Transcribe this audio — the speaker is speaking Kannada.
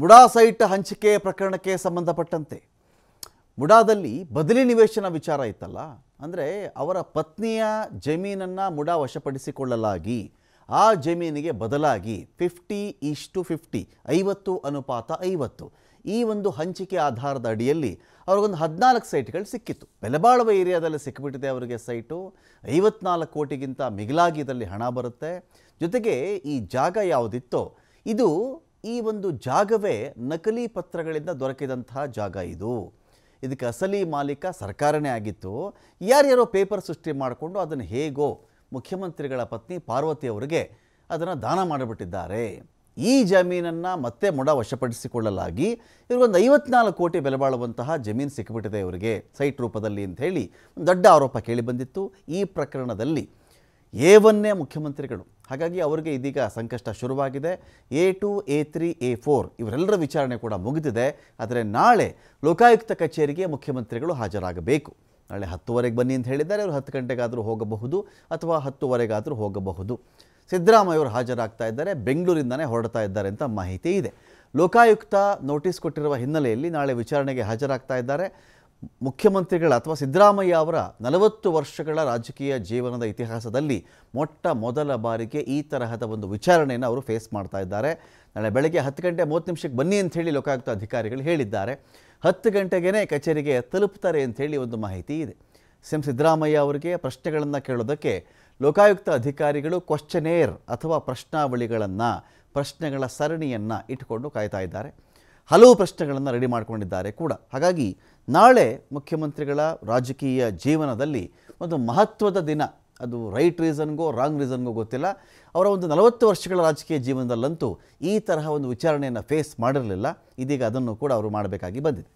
ಮುಡಾ ಸೈಟ್ ಹಂಚಿಕೆ ಪ್ರಕರಣಕ್ಕೆ ಸಂಬಂಧಪಟ್ಟಂತೆ ಮುಡಾದಲ್ಲಿ ಬದಲಿ ನಿವೇಶನ ವಿಚಾರ ಇತ್ತಲ್ಲ ಅಂದರೆ ಅವರ ಪತ್ನಿಯ ಜಮೀನನ್ನು ಮುಡಾ ವಶಪಡಿಸಿಕೊಳ್ಳಲಾಗಿ ಆ ಜಮೀನಿಗೆ ಬದಲಾಗಿ ಫಿಫ್ಟಿ ಈಸ್ ಟು ಫಿಫ್ಟಿ ಐವತ್ತು ಅನುಪಾತ ಐವತ್ತು ಈ ಒಂದು ಹಂಚಿಕೆ ಆಧಾರದ ಅಡಿಯಲ್ಲಿ ಅವ್ರಿಗೊಂದು ಹದಿನಾಲ್ಕು ಸೈಟ್ಗಳು ಸಿಕ್ಕಿತ್ತು ಬೆಲೆಬಾಳುವ ಏರಿಯಾದಲ್ಲಿ ಸಿಕ್ಕಿಬಿಟ್ಟಿದೆ ಅವರಿಗೆ ಸೈಟು ಐವತ್ನಾಲ್ಕು ಕೋಟಿಗಿಂತ ಮಿಗಿಲಾಗಿ ಇದರಲ್ಲಿ ಹಣ ಬರುತ್ತೆ ಜೊತೆಗೆ ಈ ಜಾಗ ಯಾವುದಿತ್ತೋ ಇದು ಈ ಒಂದು ಜಾಗವೇ ನಕಲಿ ಪತ್ರಗಳಿಂದ ದೊರಕಿದಂತಹ ಜಾಗ ಇದು ಇದಕ್ಕೆ ಅಸಲಿ ಮಾಲೀಕ ಸರ್ಕಾರನೇ ಆಗಿತ್ತು ಯಾರ್ಯಾರೋ ಪೇಪರ್ ಸೃಷ್ಟಿ ಮಾಡಿಕೊಂಡು ಅದನ್ನು ಹೇಗೋ ಮುಖ್ಯಮಂತ್ರಿಗಳ ಪತ್ನಿ ಪಾರ್ವತಿ ಅವರಿಗೆ ಅದನ್ನು ದಾನ ಮಾಡಿಬಿಟ್ಟಿದ್ದಾರೆ ಈ ಜಮೀನನ್ನು ಮತ್ತೆ ಮೊಡ ವಶಪಡಿಸಿಕೊಳ್ಳಲಾಗಿ ಇವ್ರಿಗೊಂದು ಐವತ್ನಾಲ್ಕು ಕೋಟಿ ಬೆಲೆ ಬಾಳುವಂತಹ ಜಮೀನು ಸಿಕ್ಕಿಬಿಟ್ಟಿದೆ ಇವರಿಗೆ ಸೈಟ್ ರೂಪದಲ್ಲಿ ಅಂತ ಹೇಳಿ ದೊಡ್ಡ ಆರೋಪ ಕೇಳಿಬಂದಿತ್ತು ಈ ಪ್ರಕರಣದಲ್ಲಿ ಏವನ್ನೇ ಮುಖ್ಯಮಂತ್ರಿಗಳು ಹಾಗಾಗಿ ಅವರಿಗೆ ಇದೀಗ ಸಂಕಷ್ಟ ಶುರುವಾಗಿದೆ A two A three A four ಇವರೆಲ್ಲರ ವಿಚಾರಣೆ ಕೂಡ ಮುಗಿದಿದೆ ಆದರೆ ನಾಳೆ ಲೋಕಾಯುಕ್ತ ಕಚೇರಿಗೆ ಮುಖ್ಯಮಂತ್ರಿಗಳು ಹಾಜರಾಗಬೇಕು ನಾಳೆ ಹತ್ತುವರೆಗೆ ಬನ್ನಿ ಅಂತ ಹೇಳಿದ್ದಾರೆ ಅವರು ಹತ್ತು ಗಂಟೆಗಾದರೂ ಹೋಗಬಹುದು ಅಥವಾ ಹತ್ತುವರೆಗಾದರೂ ಹೋಗಬಹುದು ಸಿದ್ದರಾಮಯ್ಯ ಅವರು ಹಾಜರಾಗ್ತಾ ಇದ್ದಾರೆ ಬೆಂಗಳೂರಿಂದನೇ ಹೊರಡ್ತಾ ಇದ್ದಾರೆ ಅಂತ ಮಾಹಿತಿ ಇದೆ ಲೋಕಾಯುಕ್ತ ನೋಟಿಸ್ ಕೊಟ್ಟಿರುವ ಹಿನ್ನೆಲೆಯಲ್ಲಿ ನಾಳೆ ವಿಚಾರಣೆಗೆ ಹಾಜರಾಗ್ತಾ ಇದ್ದಾರೆ ಮುಖ್ಯಮಂತ್ರಿಗಳ ಅಥವಾ ಸಿದ್ದರಾಮಯ್ಯ ಅವರ ನಲವತ್ತು ವರ್ಷಗಳ ರಾಜಕೀಯ ಜೀವನದ ಇತಿಹಾಸದಲ್ಲಿ ಮೊಟ್ಟ ಮೊದಲ ಬಾರಿಗೆ ಈ ತರಹದ ಒಂದು ವಿಚಾರಣೆಯನ್ನು ಅವರು ಫೇಸ್ ಮಾಡ್ತಾ ಇದ್ದಾರೆ ನಾಳೆ ಬೆಳಗ್ಗೆ ಹತ್ತು ಗಂಟೆ ಮೂವತ್ತು ನಿಮಿಷಕ್ಕೆ ಬನ್ನಿ ಅಂಥೇಳಿ ಲೋಕಾಯುಕ್ತ ಅಧಿಕಾರಿಗಳು ಹೇಳಿದ್ದಾರೆ ಹತ್ತು ಗಂಟೆಗೇ ಕಚೇರಿಗೆ ತಲುಪ್ತಾರೆ ಅಂಥೇಳಿ ಒಂದು ಮಾಹಿತಿ ಇದೆ ಸಿಎಂ ಸಿದ್ದರಾಮಯ್ಯ ಅವರಿಗೆ ಪ್ರಶ್ನೆಗಳನ್ನು ಕೇಳೋದಕ್ಕೆ ಲೋಕಾಯುಕ್ತ ಅಧಿಕಾರಿಗಳು ಕ್ವಶ್ಚನೇರ್ ಅಥವಾ ಪ್ರಶ್ನಾವಳಿಗಳನ್ನು ಪ್ರಶ್ನೆಗಳ ಸರಣಿಯನ್ನು ಇಟ್ಟುಕೊಂಡು ಕಾಯ್ತಾ ಇದ್ದಾರೆ ಹಲವು ಪ್ರಶ್ನೆಗಳನ್ನು ರೆಡಿ ಮಾಡಿಕೊಂಡಿದ್ದಾರೆ ಕೂಡ ಹಾಗಾಗಿ ನಾಳೆ ಮುಖ್ಯಮಂತ್ರಿಗಳ ರಾಜಕೀಯ ಜೀವನದಲ್ಲಿ ಒಂದು ಮಹತ್ವದ ದಿನ ಅದು ರೈಟ್ ರೀಸನ್ಗೋ ರಾಂಗ್ ರೀಸನ್ಗೋ ಗೊತ್ತಿಲ್ಲ ಅವರ ಒಂದು ನಲವತ್ತು ವರ್ಷಗಳ ರಾಜಕೀಯ ಜೀವನದಲ್ಲಂತೂ ಈ ತರಹ ಒಂದು ವಿಚಾರಣೆಯನ್ನು ಫೇಸ್ ಮಾಡಿರಲಿಲ್ಲ ಇದೀಗ ಅದನ್ನು ಕೂಡ ಅವರು ಮಾಡಬೇಕಾಗಿ ಬಂದಿದೆ